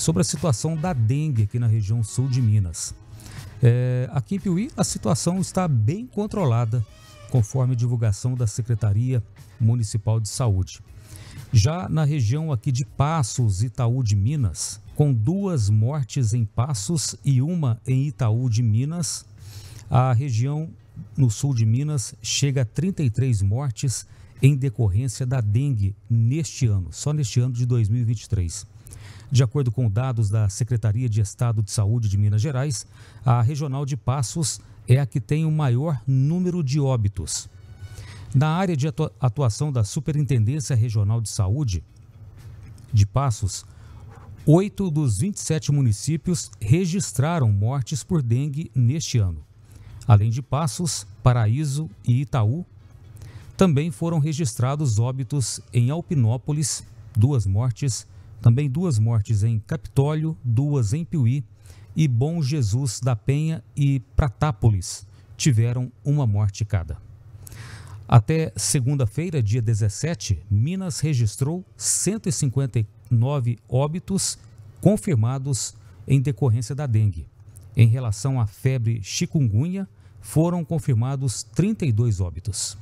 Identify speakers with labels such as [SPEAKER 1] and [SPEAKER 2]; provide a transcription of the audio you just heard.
[SPEAKER 1] sobre a situação da dengue aqui na região sul de Minas. É, aqui em Piuí, a situação está bem controlada, conforme divulgação da Secretaria Municipal de Saúde. Já na região aqui de Passos, Itaú de Minas, com duas mortes em Passos e uma em Itaú de Minas, a região no sul de Minas, chega a 33 mortes em decorrência da dengue neste ano, só neste ano de 2023. De acordo com dados da Secretaria de Estado de Saúde de Minas Gerais, a regional de Passos é a que tem o maior número de óbitos. Na área de atuação da Superintendência Regional de Saúde de Passos, oito dos 27 municípios registraram mortes por dengue neste ano. Além de Passos, Paraíso e Itaú, também foram registrados óbitos em Alpinópolis, duas mortes, também duas mortes em Capitólio, duas em Piuí e Bom Jesus da Penha e Pratápolis tiveram uma morte cada. Até segunda-feira, dia 17, Minas registrou 159 óbitos confirmados em decorrência da dengue. Em relação à febre chikungunya, foram confirmados 32 óbitos.